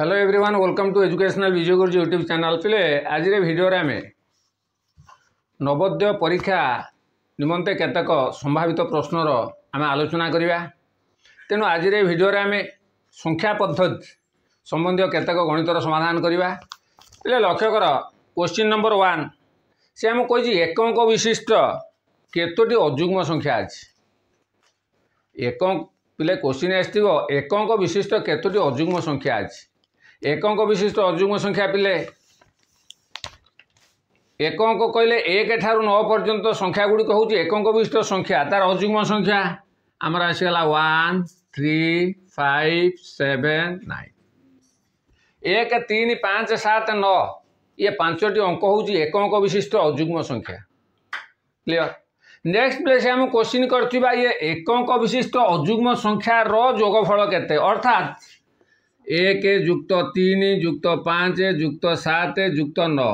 hello everyone welcome to educational Vijay Guruji YouTube channel पिले आज भिडर आम नवोदय परीक्षा निम्ते केतक संभावित प्रश्नर आम आलोचना करवा तेणु आज भिडर आम संख्या पद्धति सम्बन्धी केतक गणितर समाधान करवा पे लक्ष्य कर क्वेश्चन नंबर वन से आम कही एकक विशिष्ट केतोटी अजुग्म संख्या अच्छे एकक पे क्वेश्चन आसो एकक विशिष्ट केतोटी अजुग्म संख्या अच्छी একঙ্ক বিশিষ্ট অযুগ্ম সংখ্যা পিলে ଏକ ଅଙ୍କ କହିଲେ ଏକ ଠାରୁ ନଅ ପର୍ଯ୍ୟନ୍ତ ସଂଖ୍ୟାଗୁଡ଼ିକ ହେଉଛି ଏକ ଅଙ୍କ ବିଶିଷ୍ଟ ସଂଖ୍ୟା ତା'ର ଅଯୁଗ୍ମ ସଂଖ୍ୟା ଆମର ଆସିଗଲା one three five seven nine ଏକ ତିନି ପାଞ୍ଚ ସାତ ନଅ ଇଏ ପାଞ୍ଚଟି ଅଙ୍କ ହେଉଛି ଏକ ଅଙ୍କ ବିଶିଷ୍ଟ ଅଯୁଗ୍ମ ସଂଖ୍ୟା କ୍ଲିଅର ନେକ୍ସଟ ପ୍ଲେସ୍ ଆମେ କୋଶ୍ଚିନ୍ କରିଥିବା ଇଏ ଏକ ଅଙ୍କ ବିଶିଷ୍ଟ ଅଯୁଗ୍ମ ସଂଖ୍ୟାର ଯୋଗଫଳ କେତେ ଅର୍ଥାତ୍ ଏକ ଯୁକ୍ତ ତିନି ଯୁକ୍ତ ପାଞ୍ଚ ଯୁକ୍ତ ସାତ ଯୁକ୍ତ ନଅ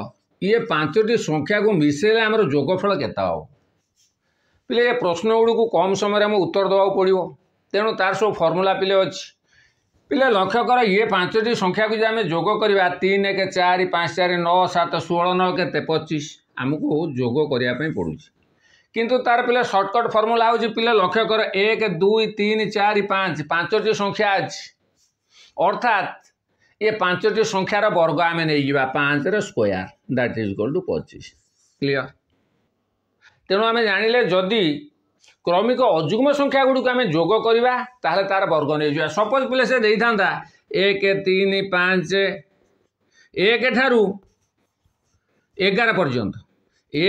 ଇଏ ପାଞ୍ଚଟି ସଂଖ୍ୟାକୁ ମିଶାଇଲେ ଆମର ଯୋଗଫଳ କେତେ ହେବ ପିଲେ ଏ ପ୍ରଶ୍ନ ଗୁଡ଼ିକୁ କମ୍ ସମୟରେ ଆମକୁ ଉତ୍ତର ଦେବାକୁ ପଡ଼ିବ ତେଣୁ ତାର ସବୁ ଫର୍ମୁଲା ପିଲେ ଅଛି ପିଲେ ଲକ୍ଷ୍ୟ କର ଇଏ ପାଞ୍ଚଟି ସଂଖ୍ୟାକୁ ଯଦି ଆମେ ଯୋଗ କରିବା ତିନି ଏକ ଚାରି ପାଞ୍ଚ ଚାରି ନଅ ସାତ ଷୋହଳ ନଅ କେତେ ପଚିଶ ଆମକୁ ଯୋଗ କରିବା ପାଇଁ ପଡ଼ୁଛି କିନ୍ତୁ ତାର ପିଲା ସର୍ଟକଟ୍ ଫର୍ମୁଲା ହେଉଛି ପିଲା ଲକ୍ଷ୍ୟ କର ଏକ ଦୁଇ ତିନି ଚାରି ପାଞ୍ଚ ପାଞ୍ଚଟି ସଂଖ୍ୟା ଅଛି অর্থাৎ ଏ ପାଞ୍ଚଟି ସଂଖ୍ୟାର ବର୍ଗ ଆମେ ନେଇଯିବା ପାଞ୍ଚର square that is equal to ପଚିଶ କ୍ଲିଅର ତେଣୁ ଆମେ ଜାଣିଲେ ଯଦି କ୍ରମିକ ଅଯୁଗ୍ମ ସଂଖ୍ୟାଗୁଡ଼ିକୁ ଆମେ ଯୋଗ କରିବା ତାହେଲେ ତା'ର ବର୍ଗ ନେଇଯିବା ସପୋଜ୍ ପିଲେ ସେ ଦେଇଥାନ୍ତା ଏକ ତିନି ପାଞ୍ଚ ଏକ ଠାରୁ ଏଗାର ପର୍ଯ୍ୟନ୍ତ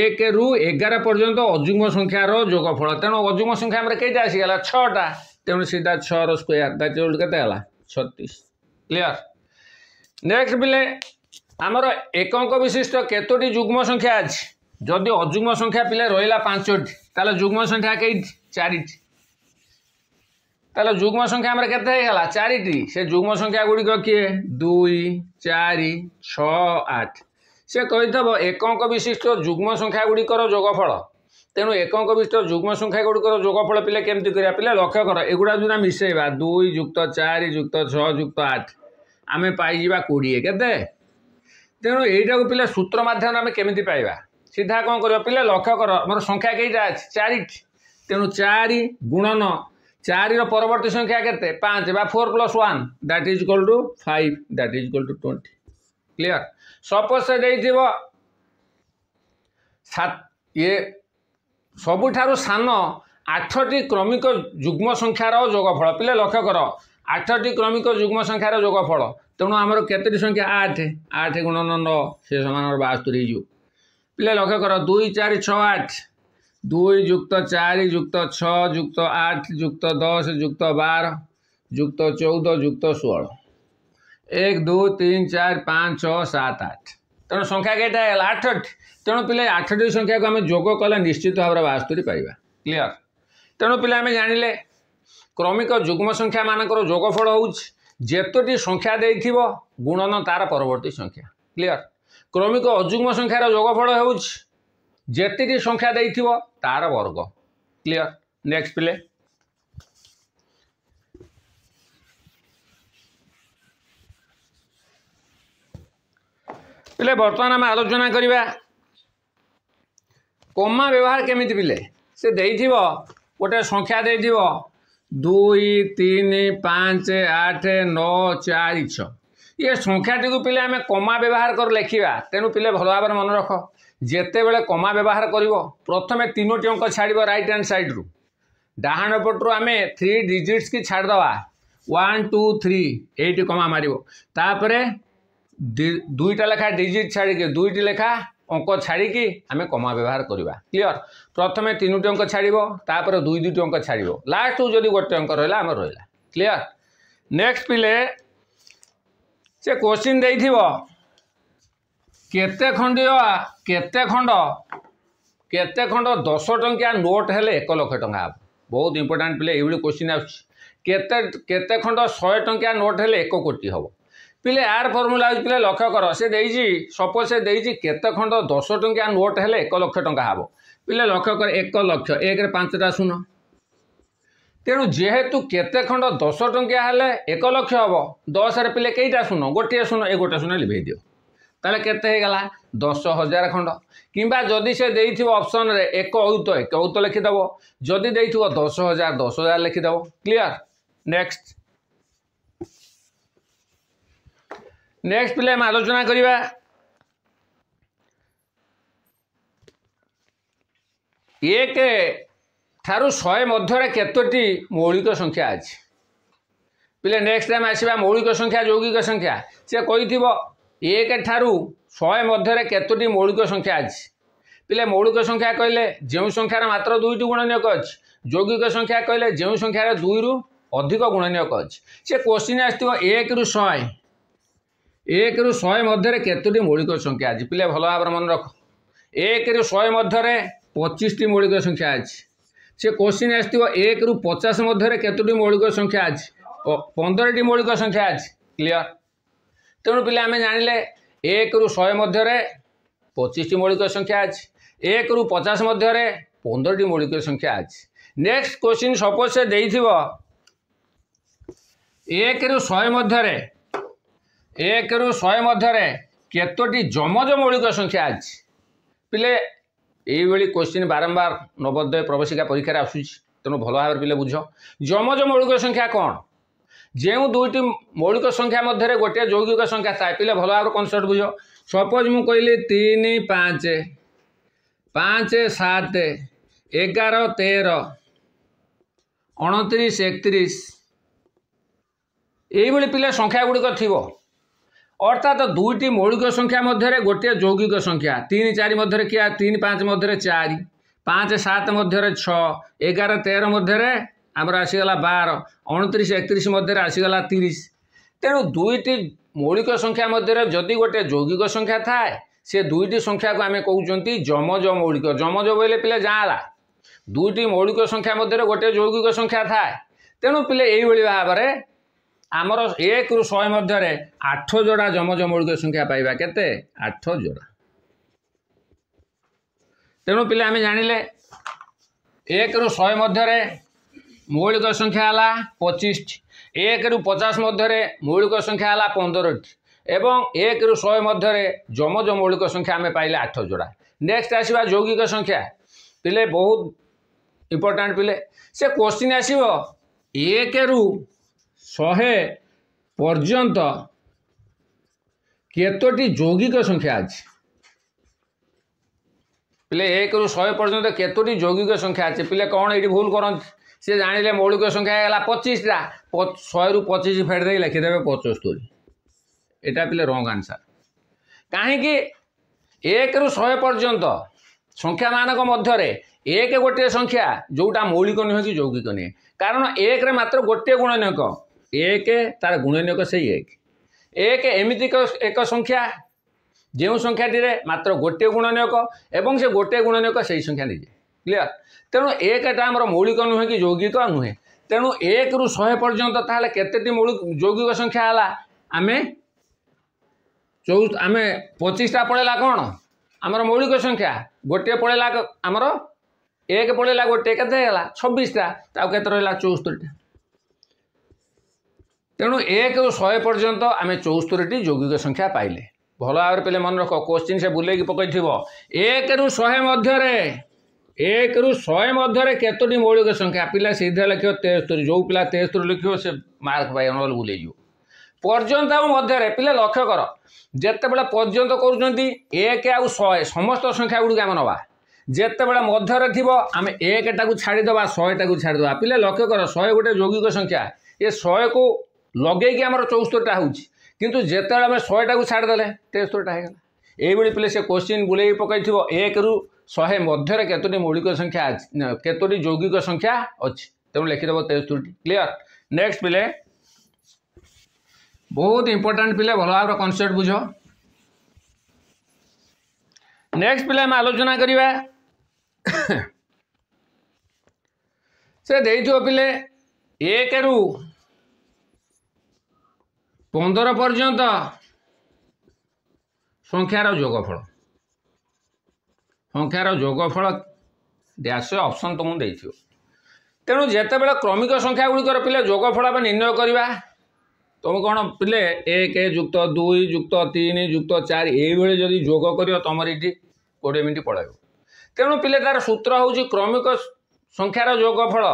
ଏକରୁ ଏଗାର ପର୍ଯ୍ୟନ୍ତ ଅଯୁଗ୍ମ ସଂଖ୍ୟାର ଯୋଗଫଳ ତେଣୁ ଅଯୁଗ୍ମ ସଂଖ୍ୟା ଆମର କେଇଟା ଆସିଗଲା ଛଅଟା ତେଣୁ ସେଇଟା ଛଅର ସ୍କୋୟାର ଦ୍ୟାଟ୍ ଇଜ୍ କେତେ ହେଲା ছত্রিশ ক্লিয়ার নেক্সট ପିଲେ ଆମର ଏକଙ୍କ ବିଶିଷ୍ଟ କେତୋଟି ଯୁଗ୍ମ ସଂଖ୍ୟା ଅଛି ଯଦି ଅଯୁଗ୍ମ ସଂଖ୍ୟା ପିଲେ ରହିଲା ପାଞ୍ଚଟି ତାହେଲେ ଯୁଗ୍ମ ସଂଖ୍ୟା କେଇଟି ଚାରିଟି ତାହେଲେ ଯୁଗ୍ମ ସଂଖ୍ୟା ଆମର କେତେ ହେଇଗଲା ଚାରିଟି ସେ ଯୁଗ୍ମ ସଂଖ୍ୟା ଗୁଡ଼ିକ କିଏ ଦୁଇ ଚାରି ଛଅ ଆଠ ସେ କହିଦେବ ଏକଙ୍କ ବିଶିଷ୍ଟ ଯୁଗ୍ମ ସଂଖ୍ୟା ଗୁଡ଼ିକର ଯୋଗଫଳ ତେଣୁ ଏକଙ୍କ ବିଶିଷ୍ଟ ଯୁଗ୍ମ ସଂଖ୍ୟାଗୁଡ଼ିକର ଯୋଗଫଳ ପିଲା କେମିତି କରିବା ପିଲା ଲକ୍ଷ୍ୟ କର ଏଗୁଡ଼ା ଯେଉଁଟା ମିଶାଇବା ଦୁଇ ଯୁକ୍ତ ଚାରି ଯୁକ୍ତ ଛଅ ଯୁକ୍ତ ଆଠ ଆମେ ପାଇଯିବା କୋଡ଼ିଏ କେତେ ତେଣୁ ଏଇଟାକୁ ପିଲା ସୂତ୍ର ମାଧ୍ୟମରେ ଆମେ କେମିତି ପାଇବା ସିଧା କ'ଣ କରିବା ପିଲା ଲକ୍ଷ୍ୟ କର ମୋର ସଂଖ୍ୟା କେଇଟା ଅଛି ଚାରିଟି ତେଣୁ ଚାରି ଗୁଣନ ଚାରିର ପରବର୍ତ୍ତୀ ସଂଖ୍ୟା କେତେ ପାଞ୍ଚ ବା four plus one that is equal to five that is equal to twenty clear suppose ସେ ଦେଇଥିବ ସାତ ଇଏ ସବୁଠାରୁ ସାନ ଆଠଟି କ୍ରମିକ ଯୁଗ୍ମ ସଂଖ୍ୟାର ଯୋଗଫଳ ପିଲେ ଲକ୍ଷ୍ୟ କର ଆଠଟି କ୍ରମିକ ଯୁଗ୍ମ ସଂଖ୍ୟାର ଯୋଗଫଳ ତେଣୁ ଆମର କେତୋଟି ସଂଖ୍ୟା ଆଠ ଆଠ ଗୁଣ ନଅ ସେ ସେମାନଙ୍କର ବାସ୍ତରୀ ହେଇଯିବ ପିଲେ ଲକ୍ଷ୍ୟ କର ଦୁଇ ଚାରି ଛଅ ଆଠ ଦୁଇ ଯୁକ୍ତ ଚାରି ଯୁକ୍ତ ଛଅ ଯୁକ୍ତ ଆଠ ଯୁକ୍ତ ଦଶ ଯୁକ୍ତ ବାର ଯୁକ୍ତ ଚଉଦ ଯୁକ୍ତ ଷୋହଳ ଏକ ଦୁଇ ତିନି ଚାରି ପାଞ୍ଚ ଛଅ ସାତ ଆଠ ତେଣୁ ସଂଖ୍ୟା କେଇଟା ହେଲା ଆଠଟି ତେଣୁ ପିଲା ଆଠଟି ସଂଖ୍ୟାକୁ ଆମେ ଯୋଗ କଲେ ନିଶ୍ଚିତ ଭାବରେ ବାସ୍ତୁରି ପାଇବା କ୍ଲିଅର ତେଣୁ ପିଲା ଆମେ ଜାଣିଲେ କ୍ରମିକ ଯୁଗ୍ମ ସଂଖ୍ୟାମାନଙ୍କର ଯୋଗଫଳ ହେଉଛି ଯେତୋଟି ସଂଖ୍ୟା ଦେଇଥିବ ଗୁଣନ ତା'ର ପରବର୍ତ୍ତୀ ସଂଖ୍ୟା କ୍ଲିଅର କ୍ରମିକ ଅଯୁଗ୍ମ ସଂଖ୍ୟାର ଯୋଗଫଳ ହେଉଛି ଯେତିକି ସଂଖ୍ୟା ଦେଇଥିବ ତା'ର ବର୍ଗ କ୍ଲିଅର ନେକ୍ସଟ ପିଲେ ପିଲେ ବର୍ତ୍ତମାନ ଆମେ ଆଲୋଚନା କରିବା କମା ବ୍ୟବହାର କେମିତି ପିଲେ ସେ ଦେଇଥିବ ଗୋଟେ ସଂଖ୍ୟା ଦେଇଥିବ ଦୁଇ ତିନି ପାଞ୍ଚ ଆଠ ନଅ ଚାରି ଛଅ ଇଏ ସଂଖ୍ୟାଟିକୁ ପିଲେ ଆମେ କମା ବ୍ୟବହାର କରି ଲେଖିବା ତେଣୁ ପିଲେ ଭଲ ଭାବରେ ମନେ ରଖ ଯେତେବେଳେ କମା ବ୍ୟବହାର କରିବ ପ୍ରଥମେ ତିନୋଟି ଅଙ୍କ ଛାଡ଼ିବ ରାଇଟ୍ ହ୍ୟାଣ୍ଡ ସାଇଡ଼୍ରୁ ଡାହାଣ ପଟରୁ ଆମେ ଥ୍ରୀ ଡିଜିଟ୍ସ କି ଛାଡ଼ିଦେବା one two three eighty comma ମାରିବ ତାପରେ দুইটা লেখা ডিজিট ছাড়িকি দুইটি লেখা অঙ্ক ছাড়িকি আমি কমা ব্যবহার করা ক্লিয়র প্রথমে তিনোটি অঙ্ক ছাড়ব তাপরে দুই দুইটি অঙ্ক ছাড়ব লাস্ট যদি গোটে অঙ্ক রহলা আমার রহলা ক্লিয়র নেক্সট পিলে সে কোশ্চিন দিয়ে কেতে খণ্ডিয় কেতে খণ্ড কেতে খণ্ড দশ টঙ্কিয়া নোট হলে এক লক্ষ টঙ্কা হব বহুত ইম্পর্টাট পিলে এইভাবে কোশ্চিন আসছে কেতে কেতে খণ্ড শহে টঙ্কিয়া নোট হলে এক কোটি হব ପିଲେ ଆର୍ ଫର୍ମୁଲା ହେଉଛି ପିଲେ ଲକ୍ଷ୍ୟ କର ସେ ଦେଇଛି ସପୋଜ୍ ସେ ଦେଇଛି କେତେ ଖଣ୍ଡ ଦଶ ଟଙ୍କିଆ ନୋଟ୍ ହେଲେ ଏକ ଲକ୍ଷ ଟଙ୍କା ହେବ ପିଲେ ଲକ୍ଷ୍ୟ କର ଏକ ଲକ୍ଷ ଏକରେ ପାଞ୍ଚଟା ଶୂନ ତେଣୁ ଯେହେତୁ କେତେ ଖଣ୍ଡ ଦଶ ଟଙ୍କିଆ ହେଲେ ଏକ ଲକ୍ଷ ହେବ ଦଶରେ ପିଲେ କେଇଟା ଶୂନ ଗୋଟିଏ ଶୂନ ଏ ଗୋଟିଏ ଶୂନ ଲିଭେଇ ଦିଅ ତାହେଲେ କେତେ ହେଇଗଲା ଦଶ ହଜାର ଖଣ୍ଡ କିମ୍ବା ଯଦି ସେ ଦେଇଥିବ ଅପସନ୍ରେ ଏକ ଔତ ଏକ ଔତ ଲେଖିଦେବ ଯଦି ଦେଇଥିବ ଦଶ ହଜାର ଦଶ ହଜାର ଲେଖିଦେବ କ୍ଲିଅର୍ ନେକ୍ସଟ ନେକ୍ସଟ ପିଲା ଆମେ ଆଲୋଚନା କରିବା ଏକ ଠାରୁ ଶହେ ମଧ୍ୟରେ କେତୋଟି ମୌଳିକ ସଂଖ୍ୟା ଅଛି ପିଲା ନେକ୍ସଟ ଆମେ ଆସିବା ମୌଳିକ ସଂଖ୍ୟା ଯୌଗିକ ସଂଖ୍ୟା ସେ କହିଥିବ ଏକ ଠାରୁ ଶହେ ମଧ୍ୟରେ କେତୋଟି ମୌଳିକ ସଂଖ୍ୟା ଅଛି ପିଲା ମୌଳିକ ସଂଖ୍ୟା କହିଲେ ଯେଉଁ ସଂଖ୍ୟାର ମାତ୍ର ଦୁଇଟି ଗୁଣନୀୟକ ଅଛି ଯୌଗିକ ସଂଖ୍ୟା କହିଲେ ଯେଉଁ ସଂଖ୍ୟାର ଦୁଇରୁ ଅଧିକ ଗୁଣନୀୟକ ଅଛି ସେ କୋଶ୍ଚିନ୍ ଆସିଥିବ ଏକରୁ ଶହେ ଏକରୁ ଶହେ ମଧ୍ୟରେ କେତୋଟି ମୌଳିକ ସଂଖ୍ୟା ଅଛି ପିଲା ଭଲ ଭାବରେ ମନେ ରଖ ଏକରୁ ଶହେ ମଧ୍ୟରେ ପଚିଶଟି ମୌଳିକ ସଂଖ୍ୟା ଅଛି ସେ କୋଶ୍ଚିନ୍ ଆସିଥିବ ଏକରୁ ପଚାଶ ମଧ୍ୟରେ କେତୋଟି ମୌଳିକ ସଂଖ୍ୟା ଅଛି ପନ୍ଦରଟି ମୌଳିକ ସଂଖ୍ୟା ଅଛି କ୍ଲିଅର ତେଣୁ ପିଲା ଆମେ ଜାଣିଲେ ଏକରୁ ଶହେ ମଧ୍ୟରେ ପଚିଶଟି ମୌଳିକ ସଂଖ୍ୟା ଅଛି ଏକରୁ ପଚାଶ ମଧ୍ୟରେ ପନ୍ଦରଟି ମୌଳିକ ସଂଖ୍ୟା ଅଛି ନେକ୍ସଟ କୋଶ୍ଚିନ୍ ସପୋଜ ସେ ଦେଇଥିବ ଏକରୁ ଶହେ ମଧ୍ୟରେ ଏକରୁ ଶହେ ମଧ୍ୟରେ କେତୋଟି ଯମଜ ମୌଳିକ ସଂଖ୍ୟା ଅଛି ପିଲେ ଏଇଭଳି କୋଶ୍ଚିନ୍ ବାରମ୍ବାର ନବୋଦୟ ପ୍ରବେଶିକା ପରୀକ୍ଷାରେ ଆସୁଛି ତେଣୁ ଭଲ ଭାବରେ ପିଲେ ବୁଝ ଯମଜ ମୌଳିକ ସଂଖ୍ୟା କ'ଣ ଯେଉଁ ଦୁଇଟି ମୌଳିକ ସଂଖ୍ୟା ମଧ୍ୟରେ ଗୋଟିଏ ଯୌଗିକ ସଂଖ୍ୟା ଥାଏ ପିଲେ ଭଲ ଭାବରେ କନସେପ୍ଟ ବୁଝ ସପୋଜ୍ ମୁଁ କହିଲି ତିନି ପାଞ୍ଚ ପାଞ୍ଚ ସାତ ଏଗାର ତେର ଅଣତିରିଶ ଏକତିରିଶ ଏଇଭଳି ପିଲା ସଂଖ୍ୟା ଗୁଡ଼ିକ ଥିବ অর্থাৎ দুইটি মৌলিক সংখ্যা মধ্যে গোটিয়ে যৌগিক সংখ্যা তিন চারি মধ্যে কি তিন পাঁচ মধ্যে চারি পাঁচ সাত মধ্যে ছ এগার তের মধ্যে আমার আসিগলা বার অণতিশ একত্রিশ মধ্যে আসিগলা তিরিশ তেমন দুইটি মৌলিক সংখ্যা মধ্যে যদি গোটে যৌগিক সংখ্যা থাকে সে দুইটি সংখ্যাকে আমি কৌঁচ যমজ মৌলিক যমজ বলে পিলা জাঁলা দুইটি মৌলিক সংখ্যা মধ্যে গোটে যৌগিক সংখ্যা থাকে তেমন পিলে এইভাবে ভাবে ଆମର ଏକରୁ ଶହେ ମଧ୍ୟରେ ଆଠ ଯୋଡ଼ା ଯମଯମୂଳିକ ସଂଖ୍ୟା ପାଇବା କେତେ ଆଠ ଯୋଡ଼ା ତେଣୁ ପିଲା ଆମେ ଜାଣିଲେ ଏକରୁ ଶହେ ମଧ୍ୟରେ ମୌଳିକ ସଂଖ୍ୟା ହେଲା ପଚିଶଟି ଏକରୁ ପଚାଶ ମଧ୍ୟରେ ମୌଳିକ ସଂଖ୍ୟା ହେଲା ପନ୍ଦରଟି ଏବଂ ଏକରୁ ଶହେ ମଧ୍ୟରେ ଯମଜ ମୌଳିକ ସଂଖ୍ୟା ଆମେ ପାଇଲେ ଆଠ ଯୋଡ଼ା ନେକ୍ସଟ ଆସିବା ଯୌଗିକ ସଂଖ୍ୟା ପିଲେ ବହୁତ ଇମ୍ପୋର୍ଟାଣ୍ଟ ପିଲେ ସେ କୋଶ୍ଚିନ୍ ଆସିବ ଏକରୁ ଶହେ ପର୍ଯ୍ୟନ୍ତ କେତୋଟି ଯୌଗିକ ସଂଖ୍ୟା ଅଛି ପିଲେ ଏକରୁ ଶହେ ପର୍ଯ୍ୟନ୍ତ କେତୋଟି ଯୌଗିକ ସଂଖ୍ୟା ଅଛି ପିଲେ କ'ଣ ଏଇଠି ଭୁଲ କରନ୍ତି ସେ ଜାଣିଲେ ମୌଳିକ ସଂଖ୍ୟା ହେଇଗଲା ପଚିଶଟା ଶହେରୁ ପଚିଶ ଫେଡ଼ ଦେଇ ଲେଖିଦେବେ ପଞ୍ଚସ୍ତରୀ ଏଇଟା ପିଲେ ରଙ୍ଗ ଆନ୍ସର୍ କାହିଁକି ଏକରୁ ଶହେ ପର୍ଯ୍ୟନ୍ତ ସଂଖ୍ୟାମାନଙ୍କ ମଧ୍ୟରେ ଏକ ଗୋଟିଏ ସଂଖ୍ୟା ଯେଉଁଟା ମୌଳିକ ନୁହେଁ କି ଯୌଗିକ ନୁହେଁ କାରଣ ଏକରେ ମାତ୍ର ଗୋଟିଏ ଗୁଣନକ ଏକ ତାର ଗୁଣନୀୟକ ସେଇ ଏକ ଏକ ଏମିତି ଏକ ସଂଖ୍ୟା ଯେଉଁ ସଂଖ୍ୟାଟିରେ ମାତ୍ର ଗୋଟିଏ ଗୁଣନୀୟକ ଏବଂ ସେ ଗୋଟିଏ ଗୁଣନୀୟକ ସେଇ ସଂଖ୍ୟା ନିଜେ କ୍ଲିଅର ତେଣୁ ଏକଟା ଆମର ମୌଳିକ ନୁହେଁ କି ଯୌଗିକ ନୁହେଁ ତେଣୁ ଏକରୁ ଶହେ ପର୍ଯ୍ୟନ୍ତ ତାହେଲେ କେତେଟି ମୌଳିକ ଯୌଗିକ ସଂଖ୍ୟା ହେଲା ଆମେ ଚଉ ଆମେ ପଚିଶଟା ପଳେଇଲା କ'ଣ ଆମର ମୌଳିକ ସଂଖ୍ୟା ଗୋଟିଏ ପଳେଇଲା ଆମର ଏକ ପଳେଇଲା ଗୋଟିଏ କେତେ ହେଲା ଛବିଶଟା ଆଉ କେତେ ରହିଲା ଚଉସ୍ତରୀଟା ତେଣୁ ଏକରୁ ଶହେ ପର୍ଯ୍ୟନ୍ତ ଆମେ ଚଉସ୍ତରୀଟି ଯୌଗିକ ସଂଖ୍ୟା ପାଇଲେ ଭଲ ଭାବରେ ପିଲେ ମନେ ରଖ କୋଶ୍ଚିନ୍ ସେ ବୁଲେଇକି ପକାଇଥିବ ଏକରୁ ଶହେ ମଧ୍ୟରେ ଏକରୁ ଶହେ ମଧ୍ୟରେ କେତୋଟି ମୌଳିକ ସଂଖ୍ୟା ପିଲା ସେଇଥିରେ ଲେଖିବ ତେସ୍ତରୀ ଯେଉଁ ପିଲା ତେସ୍ତରୀ ଲେଖିବ ସେ ମାର୍କ ପାଇ ନହେଲେ ବୁଲେଇଯିବ ପର୍ଯ୍ୟନ୍ତ ଆଉ ମଧ୍ୟରେ ପିଲା ଲକ୍ଷ୍ୟ କର ଯେତେବେଳେ ପର୍ଯ୍ୟନ୍ତ କରୁଛନ୍ତି ଏକ ଆଉ ଶହେ ସମସ୍ତ ସଂଖ୍ୟା ଗୁଡ଼ିକୁ ଆମେ ନେବା ଯେତେବେଳେ ମଧ୍ୟରେ ଥିବ ଆମେ ଏକଟାକୁ ଛାଡ଼ିଦେବା ଶହେଟାକୁ ଛାଡ଼ିଦେବା ପିଲା ଲକ୍ଷ୍ୟ କର ଶହେ ଗୋଟେ ଯୌଗିକ ସଂଖ୍ୟା ଏ ଶହେକୁ लगे कि आम चौस्तरीटा होते शहेटा को छाड़ छाड़देले तेस्तरीटा होगा यही पे से क्वेश्चन बुले पक थ एक रु शहे मध्य कतोटी मौलिक संख्या कतोटी जौगिक संख्या अच्छी तेणु लिखिदेव तेस्तरी क्लीयर नेक्स्ट पे बहुत इंपोर्टाट पिले भल भाव कनसेप्ट बुझ नेक्स्ट पिले आलोचना करवा से दे पे एक ପନ୍ଦର ପର୍ଯ୍ୟନ୍ତ ସଂଖ୍ୟାର ଯୋଗଫଳ ସଂଖ୍ୟାର ଯୋଗଫଳ ଡ୍ୟାସ ଅପସନ୍ ତୁମକୁ ଦେଇଥିବ ତେଣୁ ଯେତେବେଳେ କ୍ରମିକ ସଂଖ୍ୟା ଗୁଡ଼ିକର ପିଲେ ଯୋଗଫଳ ଆମେ ନିର୍ଣ୍ଣୟ କରିବା ତୁମେ କ'ଣ ପିଲେ ଏକ ଯୁକ୍ତ ଦୁଇ ଯୁକ୍ତ ତିନି ଯୁକ୍ତ ଚାରି ଏଇଭଳି ଯଦି ଯୋଗ କରିବ ତୁମର ଏଇଠି କୋଡ଼ିଏ ମିନିଟ୍ ପଳାଇବ ତେଣୁ ପିଲେ ତାର ସୂତ୍ର ହେଉଛି କ୍ରମିକ ସଂଖ୍ୟାର ଯୋଗଫଳ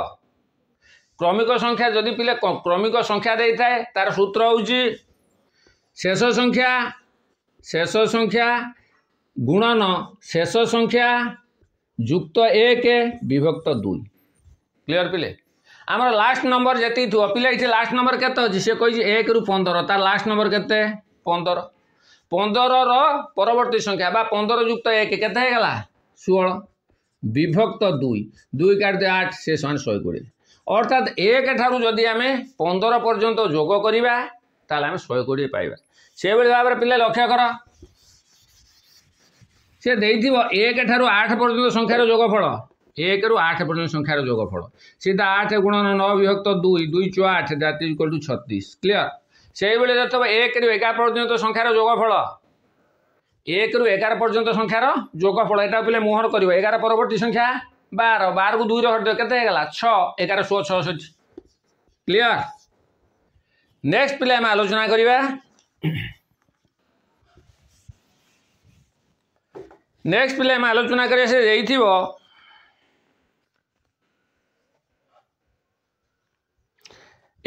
ক্রমিক সংখ্যা যদি পিলে ক্রমিক সংখ্যা দিয়ে তার সূত্র হচ্ছে শেষ সংখ্যা শেষ সংখ্যা গুণন শেষ সংখ্যা যুক্ত এক বিভক্ত দুই ক্লিয়ার পিলে আমার লাস্ট নম্বর যেতে থাকবে পিলা এটি লাস্ট নম্বর কেতে অছি সে কইছে এক রু পনের তার লাস্ট নম্বর কেতে পনের পনেরর পরবর্তী সংখ্যা বা পনের যুক্ত এক কেতে হয়ে গেল ষোল বিভক্ত দুই দুই কাটি আট সে সমান শহে কোড়িয়ে অর্থাৎ এক ঠার যদি আমি পনেরো পর্যন্ত যোগ করা তাহলে আমি শহে কোড়ি পাইবা সেইভাবে ভাবে পিলা লক্ষ্য কর সে দেইথিব এক ঠার আঠ পর্যন্ত সংখ্যার যোগফল একরু আঠ পর্যন্ত সংখ্যার যোগফল সিধা আঠ গুণ ন বিভক্ত দুই দুই ছ আঠ দ্যাট ইজ ইকুয়াল টু ছত্রিশ ক্লিয়ার সেইভাবে যেতবে একরু এগার পর্যন্ত সংখ্যার যোগফল একরু এগার পর্যন্ত সংখ্যার যোগফল এটা পিলে মোহর করব এগার পরবর্তী সংখ্যা ବାର ବାରକୁ ଦୁଇରେ ହଟିଦେବ କେତେ ହେଇଗଲା ଛଅ ଏଗାର ଷୋହଳ ଛଅଷଠି କ୍ଲିଅର ନେକ୍ସଟ ପିଲା ଆମେ ଆଲୋଚନା କରିବା ନେକ୍ସଟ ପିଲା ଆମେ ଆଲୋଚନା କରିବା ସେ ଦେଇଥିବ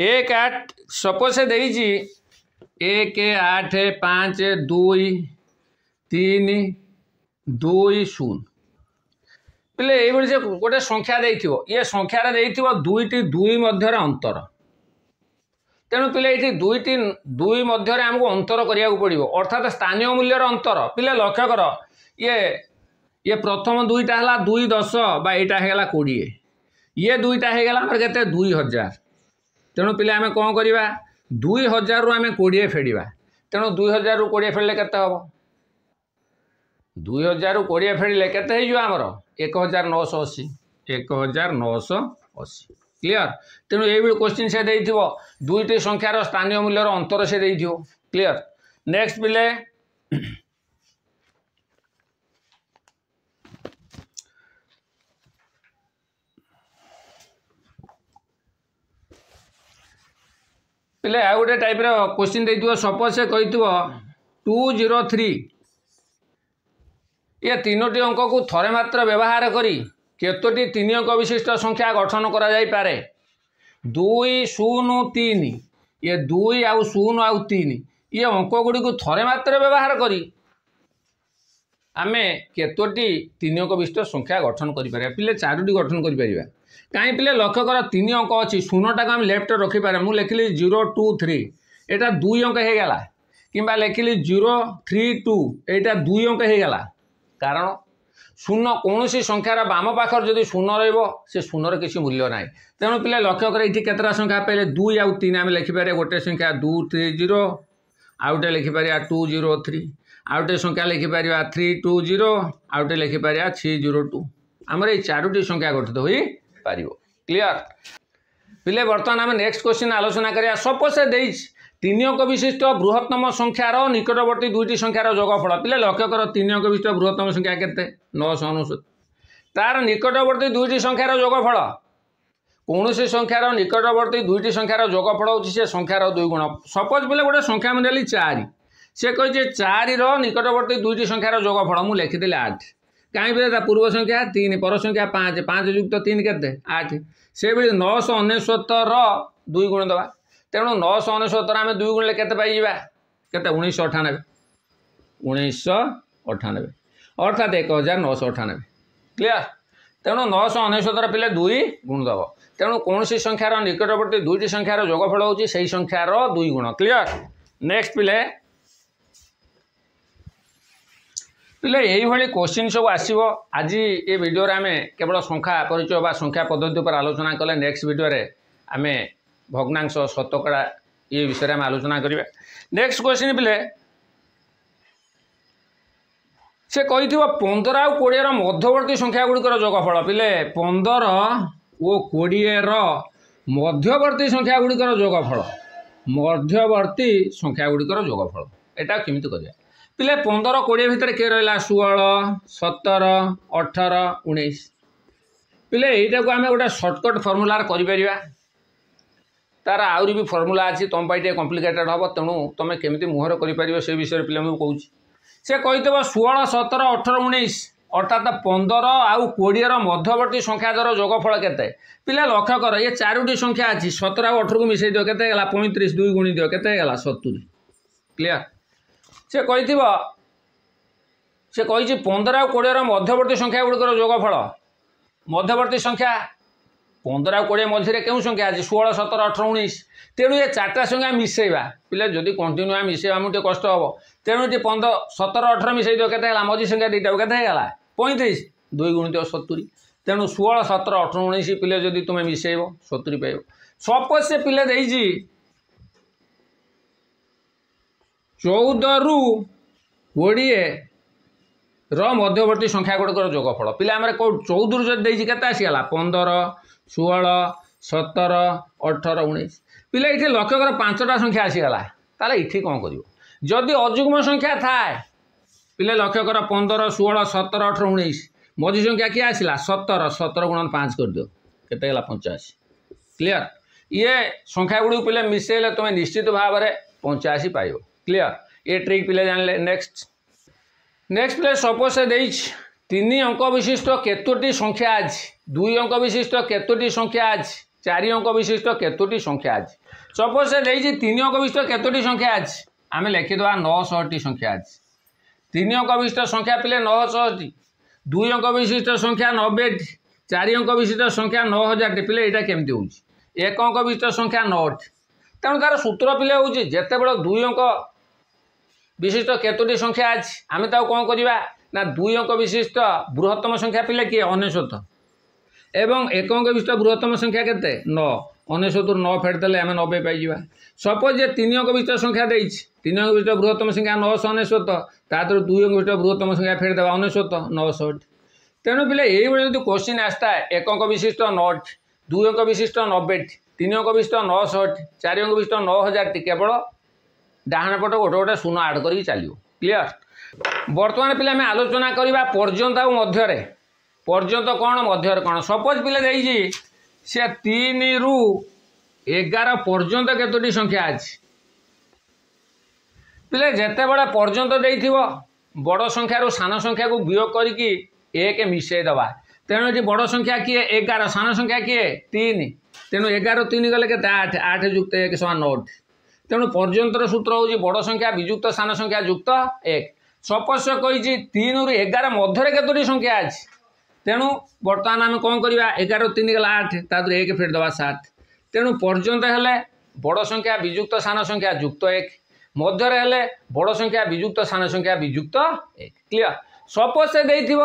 ଏକ ଆଠ ସପୋଜ ସେ ଦେଇଛି ଏକ ଆଠ ପାଞ୍ଚ ଦୁଇ ତିନି ଦୁଇ ଶୂନ ପିଲେ ଏଇଭଳି ଯେ ଗୋଟେ ସଂଖ୍ୟା ଦେଇଥିବ ଇଏ ସଂଖ୍ୟାରେ ଦେଇଥିବ ଦୁଇଟି ଦୁଇ ମଧ୍ୟରେ ଅନ୍ତର ତେଣୁ ପିଲେ ଏଇଠି ଦୁଇଟି ଦୁଇ ମଧ୍ୟରେ ଆମକୁ ଅନ୍ତର କରିବାକୁ ପଡ଼ିବ ଅର୍ଥାତ ସ୍ଥାନୀୟ ମୂଲ୍ୟର ଅନ୍ତର ପିଲେ ଲକ୍ଷ୍ୟ କର ଇଏ ଇଏ ପ୍ରଥମ ଦୁଇଟା ହେଲା ଦୁଇ ଦଶ ବା ଏଇଟା ହେଇଗଲା କୋଡ଼ିଏ ଇଏ ଦୁଇଟା ହେଇଗଲା ଆମର କେତେ ଦୁଇ ହଜାର ତେଣୁ ପିଲେ ଆମେ କ'ଣ କରିବା ଦୁଇ ହଜାରରୁ ଆମେ କୋଡ଼ିଏ ଫେଡ଼ିବା ତେଣୁ ଦୁଇ ହଜାରରୁ କୋଡ଼ିଏ ଫେଡ଼ିଲେ କେତେ ହେବ ଦୁଇ ହଜାରରୁ କୋଡ଼ିଏ ଫେଡ଼ିଲେ କେତେ ହେଇଯିବ ଆମର ଏକ ହଜାର ନଅଶହ ଅଶୀ ଏକ ହଜାର ନଅଶହ ଅଶୀ କ୍ଲିଅର ତେଣୁ ଏଇଭଳି କ୍ୱେଶ୍ଚିନ୍ ସେ ଦେଇଥିବ ଦୁଇଟି ସଂଖ୍ୟାର ସ୍ଥାନୀୟ ମୂଲ୍ୟର ଅନ୍ତର ସେ ଦେଇଥିବ କ୍ଲିଅର ନେକ୍ସଟ ବିଲେ ପିଲେ ଆଉ ଗୋଟେ ଟାଇପ୍ର କ୍ୱେଶ୍ଚିନ୍ ଦେଇଥିବ ସପୋଜ୍ ସେ କହିଥିବ ଟୁ ଜିରୋ ଥ୍ରୀ ଏ ତିନୋଟି ଅଙ୍କକୁ ଥରେ ମାତ୍ର ବ୍ୟବହାର କରି କେତୋଟି ତିନି ଅଙ୍କ ବିଶିଷ୍ଟ ସଂଖ୍ୟା ଗଠନ କରାଯାଇପାରେ ଦୁଇ ଶୂନ ତିନି ଏ ଦୁଇ ଆଉ ଶୂନ ଆଉ ତିନି ଇଏ ଅଙ୍କ ଗୁଡ଼ିକୁ ଥରେ ମାତ୍ର ବ୍ୟବହାର କରି ଆମେ କେତୋଟି ତିନି ଅଙ୍କ ବିଶିଷ୍ଟ ସଂଖ୍ୟା ଗଠନ କରିପାରିବା ପିଲେ ଚାରୋଟି ଗଠନ କରିପାରିବା କାହିଁ ପିଲେ ଲକ୍ଷ୍ୟ କର ତିନି ଅଙ୍କ ଅଛି ଶୂନଟାକୁ ଆମେ ଲେଫ୍ଟରେ ରଖିପାରେ ମୁଁ ଲେଖିଲି ଜିରୋ ଟୁ ଥ୍ରୀ ଏଇଟା ଦୁଇ ଅଙ୍କ ହେଇଗଲା କିମ୍ବା ଲେଖିଲି ଜିରୋ ଥ୍ରୀ ଟୁ ଏଇଟା ଦୁଇ ଅଙ୍କ ହେଇଗଲା କାରଣ ଶୂନ କୌଣସି ସଂଖ୍ୟାର ବାମ ପାଖରେ ଯଦି ଶୂନ ରହିବ ସେ ଶୂନର କିଛି ମୂଲ୍ୟ ନାହିଁ ତେଣୁ ପିଲା ଲକ୍ଷ୍ୟ କରି ଏଠି କେତେଟା ସଂଖ୍ୟା ପାଇଲେ ଦୁଇ ଆଉ ତିନି ଆମେ ଲେଖିପାରିବା ଗୋଟେ ସଂଖ୍ୟା ଦୁ ଥ୍ରୀ ଜିରୋ ଆଉ ଗୋଟେ ଲେଖିପାରିବା ଟୁ ଜିରୋ ଥ୍ରୀ ଆଉ ଗୋଟେ ସଂଖ୍ୟା ଲେଖିପାରିବା ଥ୍ରୀ ଟୁ ଜିରୋ ଆଉ ଗୋଟେ ଲେଖିପାରିବା ଥ୍ରୀ ଜିରୋ ଟୁ ଆମର ଏଇ ଚାରୋଟି ସଂଖ୍ୟା ଗଠିତ ହୋଇପାରିବ କ୍ଲିଅର ପିଲେ ବର୍ତ୍ତମାନ ଆମେ ନେକ୍ସଟ କ୍ୱେଶ୍ଚିନ୍ ଆଲୋଚନା କରିବା ସପୋଜ୍ ଦେଇଛି তিন অঙ্ক বিশিষ্ট বৃহত্তম সংখ্যার নিকটবর্তী দুইটি সংখ্যার যোগফল পিলে লক্ষ্য কর তিন অঙ্ক বিশিষ্ট বৃহত্তম সংখ্যা কেতে নশ অনসত্তর তার নিকটবর্তী দুইটি সংখ্যার যোগফল কৌশি সংখ্যার নিকটবর্তী দুইটি সংখ্যার যোগফল হচ্ছে সে সংখ্যার দুই গুণ সপোজ বলে গোটে সংখ্যা আমি নেলি চারি সে কে চারির নিকটবর্তী দুইটি সংখ্যার যোগফল মু লিখিদেলি আঠ କାହିଁକି তা পূর্ব সংখ্যা তিন পর সংখ্যা পাঁচ পাঁচ যুক্ত তিন କେତେ আট সেইভাবে নশ ଅନେଶ୍ୱତର দুই গুণ দেওয়া ତେଣୁ ନଅଶହ ଅନେଶ୍ୱତର ଆମେ ଦୁଇ ଗୁଣିଲେ କେତେ ପାଇଯିବା କେତେ ଉଣେଇଶହ ଅଠାନବେ ଉଣେଇଶହ ଅଠାନବେ ଅର୍ଥାତ୍ ଏକ ହଜାର ନଅଶହ ଅଠାନବେ କ୍ଲିଅର୍ ତେଣୁ ନଅଶହ ଅନେଶ୍ୱତର ପିଲେ ଦୁଇ ଗୁଣ ଦେବ ତେଣୁ କୌଣସି ସଂଖ୍ୟାର ନିକଟବର୍ତ୍ତୀ ଦୁଇଟି ସଂଖ୍ୟାର ଯୋଗଫଳ ହେଉଛି ସେହି ସଂଖ୍ୟାର ଦୁଇ ଗୁଣ କ୍ଲିଅର୍ ନେକ୍ସଟ ପିଲେ ପିଲେ ଏଇଭଳି କୋଶ୍ଚିନ୍ ସବୁ ଆସିବ ଆଜି ଏ ଭିଡ଼ିଓରେ ଆମେ କେବଳ ସଂଖ୍ୟା ପରିଚୟ ବା ସଂଖ୍ୟା ପଦ୍ଧତି ଉପରେ ଆଲୋଚନା କଲେ ନେକ୍ସଟ ଭିଡ଼ିଓରେ ଆମେ ভগ্নাংশ শতকড়া ଏ ବିଷୟରେ ଆମେ ଆଲୋଚନା କରିବା ନେକ୍ସଟ କ୍ୱେଶ୍ଚିନ୍ ପିଲେ ସେ କହିଥିବ ପନ୍ଦର ଆଉ କୋଡ଼ିଏର ମଧ୍ୟବର୍ତ୍ତୀ ସଂଖ୍ୟାଗୁଡ଼ିକର ଯୋଗଫଳ ପିଲେ ପନ୍ଦର ଓ କୋଡ଼ିଏର ମଧ୍ୟବର୍ତ୍ତୀ ସଂଖ୍ୟାଗୁଡ଼ିକର ଯୋଗଫଳ ମଧ୍ୟବର୍ତ୍ତୀ ସଂଖ୍ୟାଗୁଡ଼ିକର ଯୋଗଫଳ ଏଇଟା କେମିତି କରିବା ପିଲେ ପନ୍ଦର କୋଡ଼ିଏ ଭିତରେ କିଏ ରହିଲା ଷୋହଳ ସତର ଅଠର ଉଣେଇଶ ପିଲେ ଏଇଟାକୁ ଆମେ ଗୋଟେ ସର୍ଟକଟ୍ ଫର୍ମୁଲାରେ କରିପାରିବା ତାର ଆହୁରି ବି ଫର୍ମୁଲା ଅଛି ତୁମ ପାଇଁ ଟିକେ କମ୍ପ୍ଲିକେଟେଡ଼ ହେବ ତେଣୁ ତୁମେ କେମିତି ମୁହଁର କରିପାରିବ ସେ ବିଷୟରେ ପିଲାମାନଙ୍କୁ କହୁଛି ସେ କହିଥିବ ଷୋହଳ ସତର ଅଠର ଉଣେଇଶ ଅର୍ଥାତ୍ ପନ୍ଦର ଆଉ କୋଡ଼ିଏର ମଧ୍ୟବର୍ତ୍ତୀ ସଂଖ୍ୟା ଦର ଯୋଗଫଳ କେତେ ପିଲା ଲକ୍ଷ୍ୟ କର ଏ ଚାରୋଟି ସଂଖ୍ୟା ଅଛି ସତର ଆଉ ଅଠରକୁ ମିଶାଇ ଦିଅ କେତେ ହେଲା ପଇଁତିରିଶ ଦୁଇ ଗୁଣି ଦିଅ କେତେ ହେଲା ସତୁରି କ୍ଲିଅର ସେ କହିଥିବ ସେ କହିଛି ପନ୍ଦର ଆଉ କୋଡ଼ିଏର ମଧ୍ୟବର୍ତ୍ତୀ ସଂଖ୍ୟା ଗୁଡ଼ିକର ଯୋଗଫଳ ମଧ୍ୟବର୍ତ୍ତୀ ସଂଖ୍ୟା पन्ध्र आउँ कि मझिए संख्या अहिले षोह सतर अठार उन्यस तेणु ए चारिटा संख्या मिसैा पहिला जति कन्टिन्यु मिसै आउनु कस्त हो पन्ध्र सतर अठर मस केते मझीसख्या दुईटा केतला पैँतिस दुई गुणित सतुरी तेणु षह सतर अठर उन्स पहिले जति तिसै सतुरी पै सपोज से पिया चौध ର ମଧ୍ୟବର୍ତ୍ତୀ ସଂଖ୍ୟାଗୁଡ଼ିକର ଯୋଗଫଳ ପିଲା ଆମର କେଉଁ ଚଉଦରୁ ଯଦି ଦେଇଛି କେତେ ଆସିଗଲା ପନ୍ଦର ଷୋହଳ ସତର ଅଠର ଉଣେଇଶ ପିଲା ଏଠି ଲକ୍ଷ୍ୟ କର ପାଞ୍ଚଟା ସଂଖ୍ୟା ଆସିଗଲା ତାହେଲେ ଏଠି କ'ଣ କରିବ ଯଦି ଅଯୁଗ୍ମ ସଂଖ୍ୟା ଥାଏ ପିଲା ଲକ୍ଷ୍ୟ କର ପନ୍ଦର ଷୋହଳ ସତର ଅଠର ଉଣେଇଶ ମଝି ସଂଖ୍ୟା କିଏ ଆସିଲା ସତର ସତର ଗୁଣ ପାଞ୍ଚ କରିଦିଅ କେତେ ହେଲା ପଞ୍ଚାଅଶୀ କ୍ଲିଅର ଇଏ ସଂଖ୍ୟାଗୁଡ଼ିକୁ ପିଲା ମିଶାଇଲେ ତୁମେ ନିଶ୍ଚିତ ଭାବରେ ପଞ୍ଚାଅଶୀ ପାଇବ କ୍ଲିଅର ଏ ଟ୍ରିକ୍ ପିଲା ଜାଣିଲେ ନେକ୍ସଟ নেক্সট প্লেস অপোসে ଦେଇଛି ତିନି ଅଙ୍କ ବିଶିଷ୍ଟ କେତୋଟି ସଂଖ୍ୟା ଅଛି ଦୁଇ ଅଙ୍କ ବିଶିଷ୍ଟ କେତୋଟି ସଂଖ୍ୟା ଅଛି ଚାରି ଅଙ୍କ ବିଶିଷ୍ଟ କେତୋଟି ସଂଖ୍ୟା ଅଛି ସପୋଜ୍ ଦେଇଛି ତିନି ଅଙ୍କ ବିଶିଷ୍ଟ କେତୋଟି ସଂଖ୍ୟା ଅଛି ଆମେ ଲେଖିଦେବା ନଅଶହଟି ସଂଖ୍ୟା ଅଛି ତିନି ଅଙ୍କ ବିଶିଷ୍ଟ ସଂଖ୍ୟା ପିଲେ ନଅଶହଟି ଦୁଇ ଅଙ୍କ ବିଶିଷ୍ଟ ସଂଖ୍ୟା ନବେଟି ଚାରି ଅଙ୍କ ବିଶିଷ୍ଟ ସଂଖ୍ୟା ନଅ ହଜାରଟି ପିଲେ ଏଇଟା କେମିତି ହେଉଛି ଏକ ଅଙ୍କ ବିଶିଷ୍ଟ ସଂଖ୍ୟା ନଅଟି ତେଣୁ ତା'ର ସୂତ୍ର ପିଲେ ହେଉଛି ଯେତେବେଳେ ଦୁଇ ଅଙ୍କ বিশিষ্ট কেতোটি সংখ্যা আছে আমি তাও କ'ଣ କରିବା ନା ଦୁଇ ଅଙ୍କ ବିଶିଷ୍ଟ ବୃହତ୍ତମ ସଂଖ୍ୟା ପିଲା କିଏ ଅନେଶ୍ୱତ ଏବଂ ଏକ ଅଙ୍କ ବିଶିଷ୍ଟ ବୃହତ୍ତମ ସଂଖ୍ୟା କେତେ ନଅ ଅନେଶ୍ୱତରୁ ନଅ ଫେଡ଼ିଦେଲେ ଆମେ ନବେ ପାଇଯିବା ସପୋଜ୍ ଯେ ତିନି ଅଙ୍କ ବିଶିଷ୍ଟ ସଂଖ୍ୟା ଦେଇଛି ତିନି ଅଙ୍କ ବିଶିଷ୍ଟ ବୃହତ୍ତମ ସଂଖ୍ୟା ନଅଶହ ଅନେଶ୍ୱତ ତା ଦେହରୁ ଦୁଇ ଅଙ୍କ ବିଶିଷ୍ଟ ବୃହତ୍ତମ ସଂଖ୍ୟା ଫେରିଦେବା ଅନେଶ୍ୱତ ନଅଶହଟି ତେଣୁ ପିଲା ଏଇଭଳି ଯଦି କୋଶ୍ଚିନ୍ ଆସିଥାଏ ଏକ ଅଙ୍କ ବିଶିଷ୍ଟ ନଅଟି ଦୁଇ ଅଙ୍କ ବିଶିଷ୍ଟ ନବେଟି ତିନି ଅଙ୍କ ବିଶିଷ୍ଟ ନଅଶହଟି ଚାରି ଅଙ୍କ ବିଶିଷ୍ଟ ନଅ ହଜାରଟି କେବଳ ଡାହାଣ ପଟ ଗୋଟେ ଗୋଟେ ଶୂନ ଆଡ଼ କରିକି ଚାଲିବ କ୍ଲିଅର ବର୍ତ୍ତମାନ ପିଲା ଆମେ ଆଲୋଚନା କରିବା ପର୍ଯ୍ୟନ୍ତ ଆଉ ମଧ୍ୟରେ ପର୍ଯ୍ୟନ୍ତ କ'ଣ ମଧ୍ୟରେ କ'ଣ ସପୋଜ୍ ପିଲା ଦେଇଛି ସେ ତିନିରୁ ଏଗାର ପର୍ଯ୍ୟନ୍ତ କେତୋଟି ସଂଖ୍ୟା ଅଛି ପିଲା ଯେତେବେଳେ ପର୍ଯ୍ୟନ୍ତ ଦେଇଥିବ ବଡ଼ ସଂଖ୍ୟାରୁ ସାନ ସଂଖ୍ୟାକୁ ବିୟୋଗ କରିକି ଏକ ମିଶାଇ ଦେବା ତେଣୁ ଏଠି ବଡ଼ ସଂଖ୍ୟା କିଏ ଏଗାର ସାନ ସଂଖ୍ୟା କିଏ ତିନି ତେଣୁ ଏଗାର ତିନି ଗଲେ କେତେ ଆଠ ଆଠ ଯୁକ୍ତ ଏକ ସମାନ ନଅଟି ତେଣୁ ପର୍ଯ୍ୟନ୍ତର ସୂତ୍ର ହେଉଛି ବଡ଼ ସଂଖ୍ୟା ବିଯୁକ୍ତ ସାନ ସଂଖ୍ୟା ଯୁକ୍ତ ଏକ ସପସ୍ୟ କହିଛି ତିନିରୁ ଏଗାର ମଧ୍ୟରେ କେତୋଟି ସଂଖ୍ୟା ଅଛି ତେଣୁ ବର୍ତ୍ତମାନ ଆମେ କ'ଣ କରିବା ଏଗାର ତିନି ଗଲା ଆଠ ତା ଦେହରେ ଏକ ଫେରି ଦେବା ସାତ ତେଣୁ ପର୍ଯ୍ୟନ୍ତ ହେଲେ ବଡ଼ ସଂଖ୍ୟା ବିଯୁକ୍ତ ସାନ ସଂଖ୍ୟା ଯୁକ୍ତ ଏକ ମଧ୍ୟରେ ହେଲେ ବଡ଼ ସଂଖ୍ୟା ବିଯୁକ୍ତ ସାନ ସଂଖ୍ୟା ବିଯୁକ୍ତ ଏକ କ୍ଲିଅର ସପସ୍ୟ ଦେଇଥିବ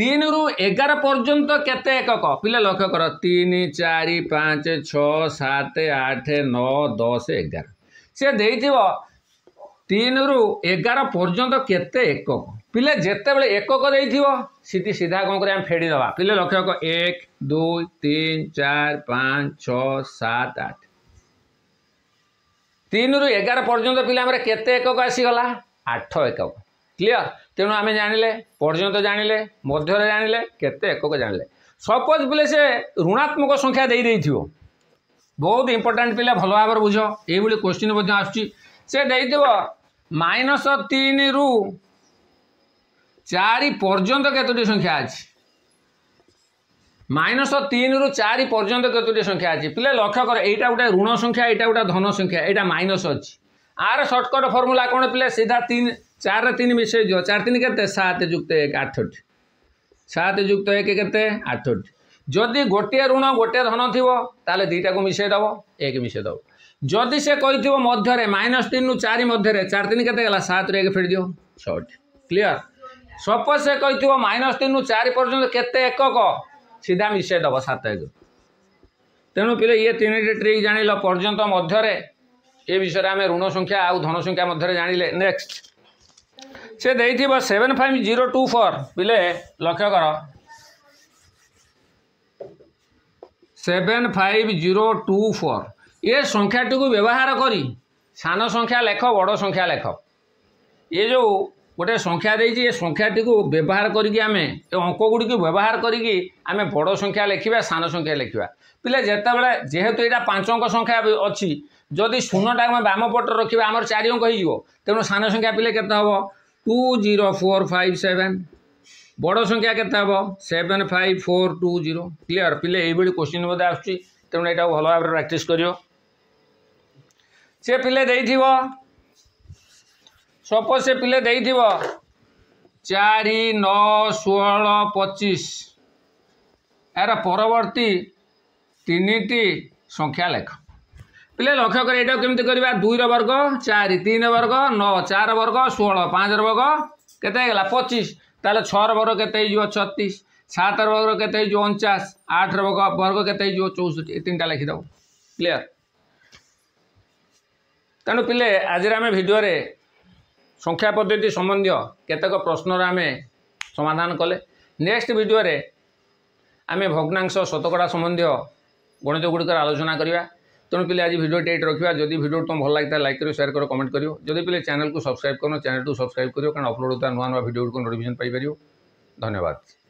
ତିନି ରୁ ଏଗାର ପର୍ଯ୍ୟନ୍ତ କେତେ ଏକକ ପିଲା ଲକ୍ଷ୍ୟ କର ତିନି ଚାରି ପାଞ୍ଚ ଛଅ ସାତ ଆଠ ନଅ ଦଶ ଏଗାର ସେ ଦେଇଥିବ ତିନି ରୁ ଏଗାର ପର୍ଯ୍ୟନ୍ତ କେତେ ଏକକ ପିଲା ଯେତେବେଳେ ଏକକ ଦେଇଥିବ ସେଠି ସିଧା କ'ଣ କରି ଆମେ ଫେଡ଼ିଦେବା ପିଲା ଲକ୍ଷ୍ୟ କର ଏକ ଦୁଇ ତିନି ଚାରି ପାଞ୍ଚ ଛଅ ସାତ ଆଠ ତିନିରୁ ଏଗାର ପର୍ଯ୍ୟନ୍ତ ପିଲା ଆମର କେତେ ଏକକ ଆସିଗଲା ଆଠ ଏକକ ক্লিয়ার ତେଣୁ ଆମେ ଜାଣିଲେ ପର୍ଯ୍ୟନ୍ତ ଜାଣିଲେ ମଧ୍ୟରେ ଜାଣିଲେ କେତେ ଏକକ ଜାଣିଲେ ସପୋଜ୍ ପିଲେ ସେ ଋଣାତ୍ମକ ସଂଖ୍ୟା ଦେଇଦେଇଥିବ ବହୁତ ଇମ୍ପୋର୍ଟାଣ୍ଟ ପିଲା ଭଲ ଭାବରେ ବୁଝ ଏଇଭଳି କୋଶ୍ଚିନ୍ ମଧ୍ୟ ଆସୁଛି ସେ ଦେଇଥିବ ମାଇନସ୍ ତିନିରୁ ଚାରି ପର୍ଯ୍ୟନ୍ତ କେତୋଟି ସଂଖ୍ୟା ଅଛି ମାଇନସ୍ ତିନିରୁ ଚାରି ପର୍ଯ୍ୟନ୍ତ କେତୋଟି ସଂଖ୍ୟା ଅଛି ପିଲା ଲକ୍ଷ୍ୟ କର ଏଇଟା ଗୋଟେ ଋଣ ସଂଖ୍ୟା ଏଇଟା ଗୋଟେ ଧନ ସଂଖ୍ୟା ଏଇଟା ମାଇନସ୍ ଅଛି ଆର ସର୍ଟକଟ୍ ଫର୍ମୁଲା କ'ଣ ପିଲା ସିଧା ତିନି चार तीन मिसई जो चार तीन के सात युक्त एक आठटी সাত যুক্ত এক কেতে আঠটি যদি গোটিয়ে ঋণ গোটিয়ে ধন থাকবে তাহলে দুইটাকে মিশাই দেব এক মিশাই দেব যদি সে কইথিব মধ্যে মাইনস তিন রু চারি মধ্যে চার তিন কেতে গেল সাত এক ফেড়ি দিও ছটি ক্লিয়ার সপোজ সে কইথিব মাইনস তিন রু চারি পর্যন্ত কেতে একক সিধা মিশাই দেব সাত এক তেমন পিলে ইয়ে তিনটি ট্রিক জাঁল পর্যন্ত মধ্যে এ বিষয়ে আমি ঋণ সংখ্যা আউ ধন সংখ্যা মধ্যে জাঁলে নেক্সট ସେ ଦେଇଥିବ seven five zero two four ବିଲେ ଲକ୍ଷ୍ୟ କର seven five zero two four ଏ ସଂଖ୍ୟାଟିକୁ ବ୍ୟବହାର କରି ସାନ ସଂଖ୍ୟା ଲେଖ ବଡ଼ ସଂଖ୍ୟା ଲେଖ ଏ ଯେଉଁ ଗୋଟେ ସଂଖ୍ୟା ଦେଇଛି ଏ ସଂଖ୍ୟାଟିକୁ ବ୍ୟବହାର କରିକି ଆମେ ଏ ଅଙ୍କଗୁଡ଼ିକୁ ବ୍ୟବହାର କରିକି ଆମେ ବଡ଼ ସଂଖ୍ୟା ଲେଖିବା ସାନ ସଂଖ୍ୟା ଲେଖିବା ପିଲେ ଯେତେବେଳେ ଯେହେତୁ ଏଇଟା ପାଞ୍ଚ ଅଙ୍କ ସଂଖ୍ୟା ଅଛି ଯଦି ଶୂନଟା ଆମେ ବାମ ପଟ ରଖିବା ଆମର ଚାରି ଅଙ୍କ ହେଇଯିବ ତେଣୁ ସାନ ସଂଖ୍ୟା ପିଲେ କେତେ ହେବ two zero four five seven बड़ संख्या के हम seven five four two zero clear पिले यही क्वेश्चन बोध आस भल भाव प्राक्ट कर से पिले सपोज से पिले चार नोल पचीस यार परवर्ती तीन संख्या लेखा पहिले लक्ष्यक एटा केमिति दुई र वर्ग चारि तिन वर्ग न चार वर्ग षो पाँच र वर्ग केत पचिस त छ र वर्ग केत छत्तिस सत वर्ग केत अनचास आठ र वर्ग वर्ग केत चौसठी तिनटा लेखिदिनु क्लियर तणु पहिले आज भिडियो सङ्ख्या पद्धति सम्बन्धीय केतक प्रश्न र आमे समाधान नेक्सट भिडियो आमे भग्नांश शतकडा सम्बन्धीय गणित गुडिकर आलोचना तेणु पे आज भिडियो डेट रखा जब भिडियो तुम भल लगता है लाइक करो सेयार करो कमेंट कर जब पे चैनल को सब्सक्राइब कर चैनल को सब्सक्राइब कर कारण अपलोड होता है नुआ नुआ भिडियो को नोटिकेशन पार धन्यवाद